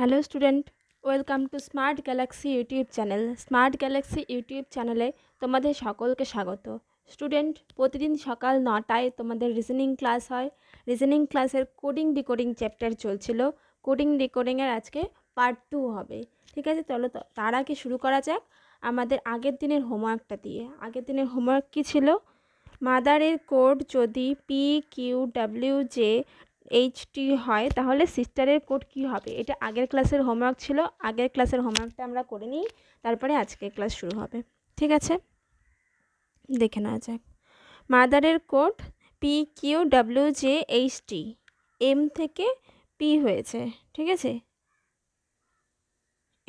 hello student welcome to Smart Galaxy YouTube channel Smart Galaxy YouTube চ্যানেলে তোমাদের সকলকে স্বাগত স্টুডেন্ট প্রতিদিন সকাল নটায় তোমাদের রিজনিং ক্লাস হয় রিজনিং ক্লাসের কোডিং ডিকোডিং চ্যাপ্টার চলছিল কোডিং ডিকোডিংয়ের আজকে পার্ট টু হবে ঠিক আছে চলো তার আগে শুরু করা যাক আমাদের আগের দিনের হোমওয়ার্কটা দিয়ে আগের দিনের হোমওয়ার্ক কী ছিল মাদারের কোড যদি P Q W J H T হয় তাহলে সিস্টারের কোড কি হবে এটা আগের ক্লাসের হোমওয়ার্ক ছিল আগের ক্লাসের হোমওয়ার্কটা আমরা করে নিই তারপরে আজকে ক্লাস শুরু হবে ঠিক আছে দেখে নেওয়া যাক মাদারের code P Q W J H T M থেকে পি হয়েছে ঠিক আছে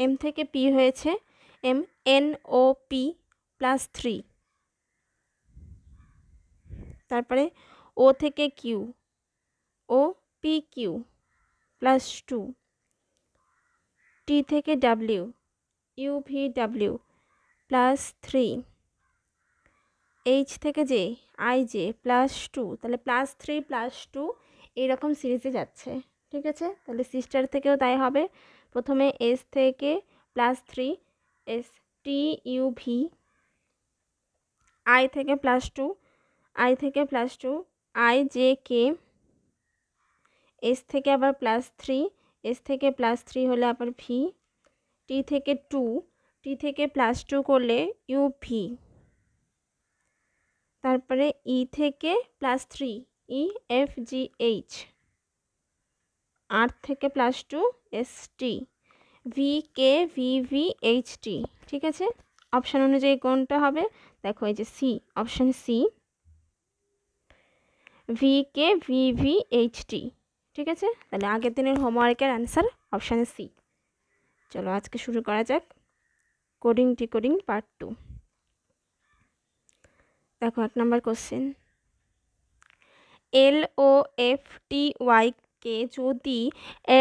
এম থেকে পি হয়েছে M N O P plus three তারপরে ও থেকে Q O P Q plus two T থেকে W U V W plus three H থেকে J I J plus two তাহলে প্লাস থ্রি প্লাস টু এইরকম সিরিজে যাচ্ছে ঠিক আছে তাহলে সিস্টার থেকেও তাই হবে প্রথমে এস থেকে plus three S T U V I থেকে প্লাস টু আই থেকে plus two I J K S থেকে আবার প্লাস থ্রি এস থেকে প্লাস থ্রি হলে আবার ভি টি থেকে টু টি থেকে প্লাস টু করলে ইউ ভি তারপরে ই e থেকে plus three E F G H R থেকে plus two S T V K V V H T ঠিক আছে অপশান অনুযায়ী কোনটা হবে দেখো এই যে C option C V K V V H T ঠিক আছে তাহলে আগের দিনের হোমওয়ার্কের অ্যান্সার অপশান সি চলো আজকে শুরু করা যাক কোডিং টিকোডিং পার্ট টু দেখো এক নম্বর question L O F T Y কে যদি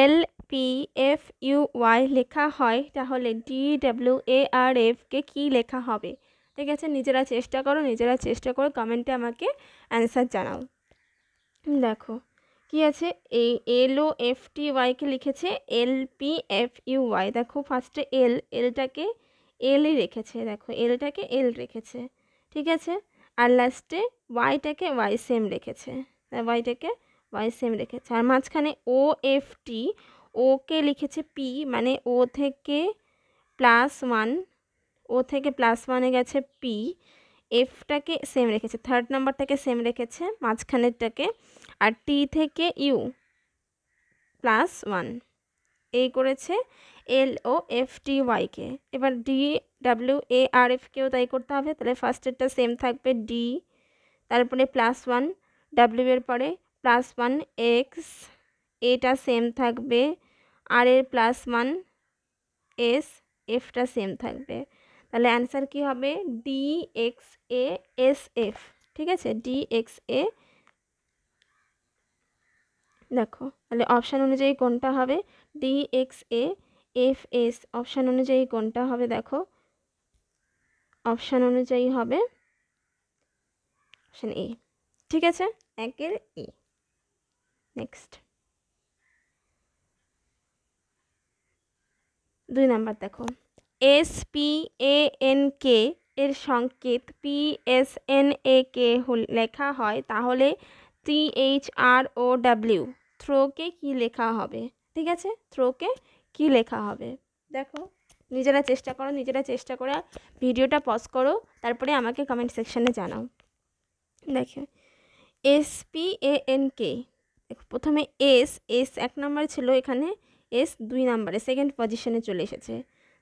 L P F U Y লেখা হয় তাহলে ডি ডাব্লিউ এ আর এফকে কী লেখা হবে ঠিক আছে নিজেরা চেষ্টা করো নিজেরা চেষ্টা করো কমেন্টে আমাকে অ্যান্সার জানাও দেখো কি আছে এই এল ও এফ টি ওয়াইকে লিখেছে L P F U Y দেখো ফার্স্টে এল এলটাকে এলই রেখেছে দেখো এলটাকে এল রেখেছে ঠিক আছে আর লাস্টে ওয়াইটাকে ওয়াই সেম রেখেছে ওয়াইটাকে ওয়াই সেম রেখেছে আর মাঝখানে ও এফ টি ওকে লিখেছে পি মানে ও থেকে প্লাস ওয়ান ও থেকে প্লাস ওয়ানে গেছে পি এফটাকে সেম রেখেছে থার্ড নাম্বারটাকে সেম রেখেছে মাঝখানেরটাকে আর টি থেকে ইউ প্লাস ওয়ান এই করেছে এল ও এফ টি ওয়াইকে এবার ডি ডাব্লিউ এ আর এফকেও তাই করতে হবে তাহলে ফার্স্টেরটা সেম থাকবে ডি তারপরে প্লাস ওয়ান ডাব্লিউ এর পরে প্লাস ওয়ান এক্স এটা সেম থাকবে আর এর প্লাস ওয়ান এস এফটা সেম থাকবে তাহলে অ্যান্সার কি হবে D X A S F ঠিক আছে ডি এক্স এ দেখো তাহলে অপশান অনুযায়ী কোনটা হবে D X A F S option অনুযায়ী কোনটা হবে দেখো অপশান অনুযায়ী হবে অপশান এ ঠিক আছে একের ই e, নেক্সট দুই নাম্বার দেখো এসপিএএনকে এর সংকেত কে লেখা হয় তাহলে এইচ আর ও ডাব্লিউ থ্রোকে কি লেখা হবে ঠিক আছে থ্রোকে কি লেখা হবে দেখো নিজেরা চেষ্টা করো নিজেরা চেষ্টা করে ভিডিওটা পজ করো তারপরে আমাকে কমেন্ট সেকশানে জানাও দেখো এস পি এ এন কে প্রথমে এস এস এক নম্বর ছিল এখানে এস দুই নম্বরে সেকেন্ড পজিশনে চলে এসেছে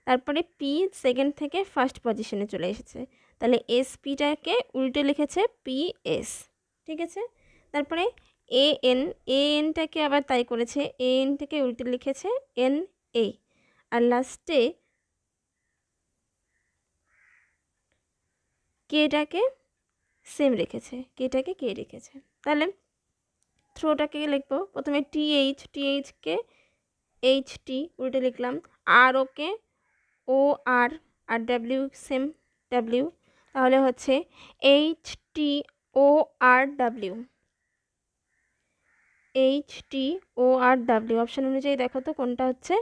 তারপরে পি সেকেন্ড থেকে ফার্স্ট পজিশনে চলে এসেছে তাহলে এস পিটাকে উল্টে লিখেছে পি এস ঠিক আছে তারপরে এ এন এ এনটাকে আবার তাই করেছে এ এনটাকে উল্টে লিখেছে এন এ আর লাস্টে কেটাকে সেম রেখেছে কেটাকে কে রেখেছে তাহলে থ্রোটাকে লিখবো প্রথমে টি এইচ টি এইচকে এইচ টি উল্টে লিখলাম আর okay O R R W same W তাহলে হচ্ছে এইচ টি ও আর ডাব্লিউ এইচ টি ও আর ডাব্লিউ অপশান অনুযায়ী দেখো তো কোনটা হচ্ছে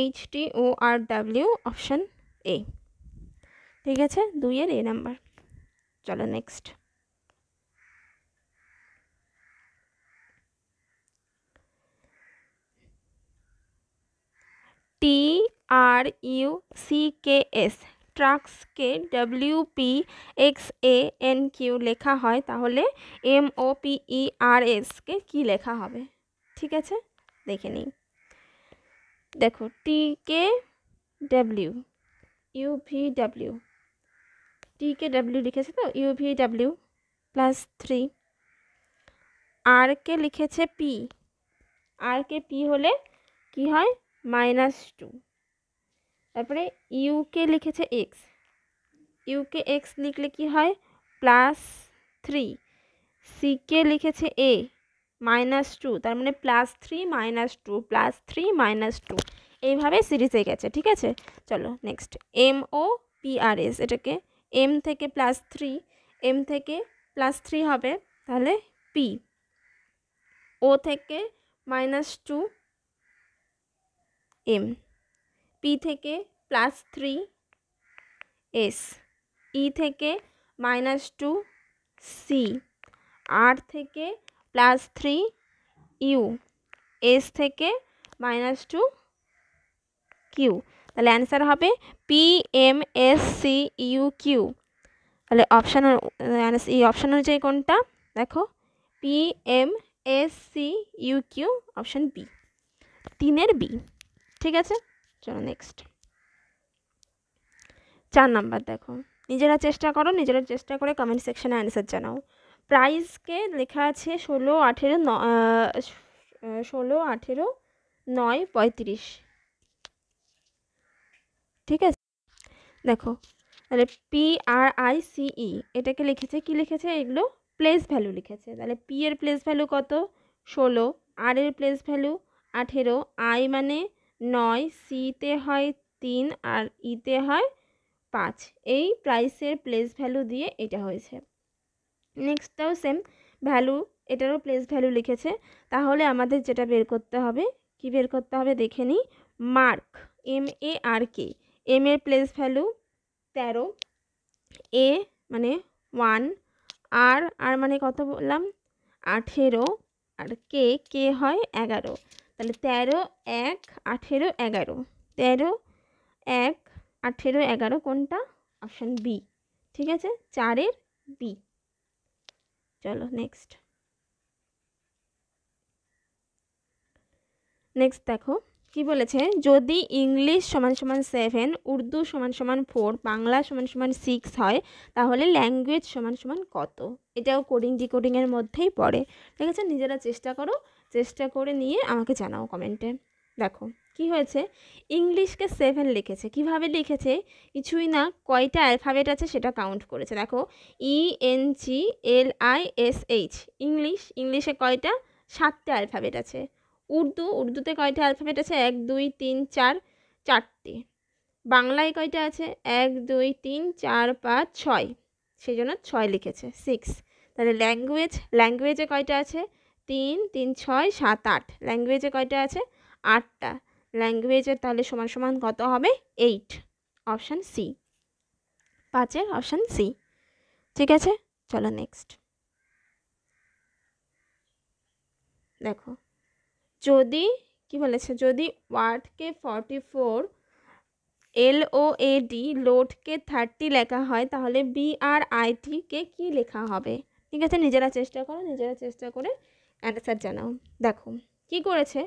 H T O R W option A ঠিক আছে দুইয়ের এ নাম্বার চলো next T R U C K S ট্রাক্সকে W P X A N Q লেখা হয় তাহলে M O P E R এসকে কী লেখা হবে ঠিক আছে দেখে নিই দেখো T K W U V W T K W লিখেছে তো U V W plus three R K লিখেছে পি আর কে পি হলে কি হয় মাইনাস টু তারপরে ইউকে লিখেছে এক্স ইউকে এক্স লিখলে কি হয় প্লাস থ্রি সিকে লিখেছে এ মাইনাস টু তার মানে plus three minus two plus three minus two এইভাবে সিরিজে গেছে ঠিক আছে চলো নেক্সট এম ও পিআরএস এটাকে এম থেকে প্লাস থ্রি এম থেকে প্লাস থ্রি হবে তাহলে পি ও থেকে মাইনাস টু এম পি থেকে প্লাস থ্রি এস ই থেকে মাইনাস টু সি আর থেকে প্লাস থ্রি ইউ এস থেকে মাইনাস টু কিউ তাহলে অ্যান্সার হবে P M S C U Q তাহলে অপশান মানে এই অপশান অনুযায়ী কোনটা দেখো P M S C U Q option B তিনের বি ঠিক আছে চলো নেক্সট চার নাম্বার দেখো নিজেরা চেষ্টা করো নিজেরা চেষ্টা করে কমেন্ট সেকশানে অ্যান্সার জানাও প্রাইসকে লেখা আছে ষোলো আঠেরো ন ষোলো আঠেরো নয় পঁয়ত্রিশ ঠিক আছে দেখো তাহলে পি আর আই এটাকে লিখেছে কি লিখেছে এগুলো প্লেস ভ্যালু লিখেছে তাহলে পি এর প্লেস ভ্যালু কত ষোলো আর এর প্লেস ভ্যালু আঠেরো আই মানে নয় সিতে হয় তিন আর ইতে হয় পাঁচ এই প্রাইসের প্লেস ভ্যালু দিয়ে এটা হয়েছে নেক্সটটাও সেম ভ্যালু এটারও প্লেস ভ্যালু লিখেছে তাহলে আমাদের যেটা বের করতে হবে কি বের করতে হবে দেখে নিই mark M A R K M এর প্লেস ভ্যালু তেরো এ মানে ওয়ান আর আর মানে কত বললাম আঠেরো আর কে কে হয় এগারো তাহলে তেরো এক আঠেরো এগারো তেরো এক আঠেরো এগারো কোনটা অপশান বি ঠিক আছে চারের বি চলো নেক্সট নেক্সট দেখো কি বলেছে যদি ইংলিশ সমান সমান সেভেন উর্দু সমান সমান ফোর বাংলা সমান সমান সিক্স হয় তাহলে ল্যাঙ্গুয়েজ সমান সমান কত এটাও কোডিং ডিকোডিংয়ের মধ্যেই পড়ে ঠিক আছে নিজেরা চেষ্টা করো চেষ্টা করে নিয়ে আমাকে জানাও কমেন্টে দেখো কি হয়েছে ইংলিশকে সেভেন লিখেছে কিভাবে লিখেছে কিছুই না কয়টা অ্যালফাবেট আছে সেটা কাউন্ট করেছে দেখো E N G L I S H English ইংলিশে কয়টা সাতটা অ্যালফাবেট আছে উর্দু উর্দুতে কয়টা অ্যালফাবেট আছে এক দুই তিন চার চারটি বাংলায় কয়টা আছে এক দুই তিন চার পাঁচ ছয় সেই জন্য ছয় লিখেছে সিক্স তাহলে ল্যাঙ্গুয়েজ ল্যাঙ্গুয়েজে কয়টা আছে তিন তিন ছয় সাত আট ল্যাঙ্গুয়েজে কয়টা আছে আটটা ল্যাঙ্গুয়েজে তাহলে সমান সমান কত হবে এইট অপশান সি পাঁচের অপশান সি ঠিক আছে চলো নেক্সট দেখো যদি কি বলেছে যদি ওয়ার্ডকে forty four L O A D লোডকে থার্টি লেখা হয় তাহলে বি আর আই কী লেখা হবে ঠিক আছে নিজেরা চেষ্টা করো নিজেরা চেষ্টা করে অ্যান্সার জানাও দেখো কি করেছে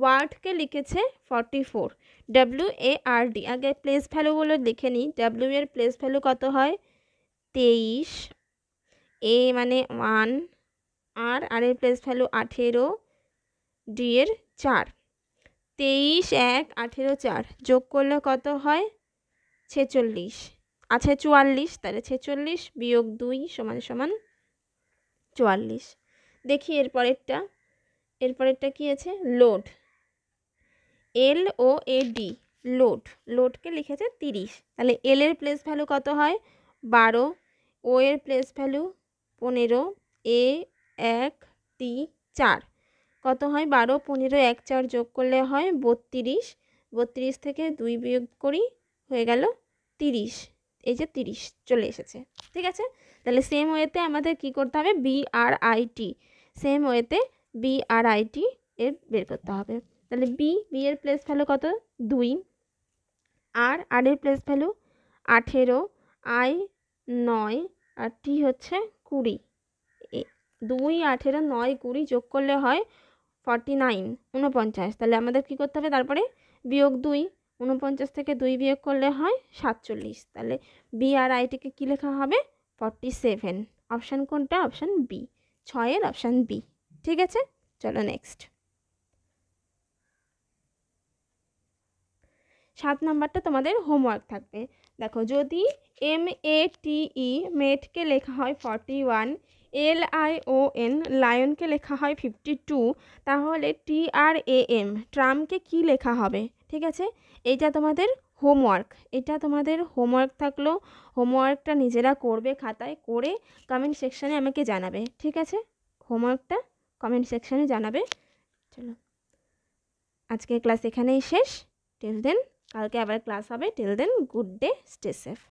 ওয়ার্ডকে লিখেছে forty four W A R D আগে প্লেস ভ্যালুগুলো লিখে নিই ডাব্লিউ এর প্লেস ভ্যালু কত হয় তেইশ এ মানে ওয়ান আর আর এর প্লেস ভ্যালু আঠেরো ডি এর চার তেইশ এক আঠেরো চার যোগ করলে কত হয় ছেচল্লিশ আছে আচ্ছা, চুয়াল্লিশ তাহলে ছেচল্লিশ বিয়োগ দুই সমান সমান চুয়াল্লিশ দেখি এরপরেরটা এরপরেরটা কী আছে load L O A D load লোডকে লিখেছে তিরিশ তাহলে এল এর প্লেস ভ্যালু কত হয় বারো ও এর প্লেস ভ্যালু পনেরো এ এক তি চার কত হয় বারো পনেরো এক চার যোগ করলে হয় বত্রিশ বত্রিশ থেকে দুই বিয়োগ করি হয়ে গেল তিরিশ এই যে তিরিশ চলে এসেছে ঠিক আছে তাহলে সেম ওয়েতে আমাদের কি করতে হবে বি আর আইটি সেম ওয়েতে বি আর আইটি এর বের করতে হবে তাহলে বি বি এর প্লেস ভ্যালু কত দুই আর আর এর প্লেস ভ্যালু আঠেরো আই নয় আর টি হচ্ছে কুড়ি দুই আঠেরো নয় কুড়ি যোগ করলে হয় ফর্টি নাইন উনপঞ্চাশ তাহলে আমাদের কি করতে হবে তারপরে বিয়োগ দুই উনপঞ্চাশ থেকে দুই বিয়োগ করলে হয় সাতচল্লিশ তাহলে বি আর আইটিকে কী লেখা হবে ফর্টি সেভেন অপশান কোনটা অপশান বি ছয়ের অপশান বি ঠিক আছে চলো নেক্সট সাত নাম্বারটা তোমাদের হোমওয়ার্ক থাকবে দেখো যদি এম এ টিই মেটকে লেখা হয় forty one L I O N লায়নকে লেখা হয় ফিফটি টু তাহলে টি আর এ এম ট্রামকে কী লেখা হবে ঠিক আছে এইটা তোমাদের হোমওয়ার্ক এটা তোমাদের হোমওয়ার্ক থাকলো হোমওয়ার্কটা নিজেরা করবে খাতায় করে কমেন্ট সেকশানে আমাকে জানাবে ঠিক আছে হোমওয়ার্কটা কমেন্ট সেকশানে জানাবে চলো আজকের ক্লাস এখানেই শেষ টেল দেন কালকে আবার ক্লাস হবে till then good day stay safe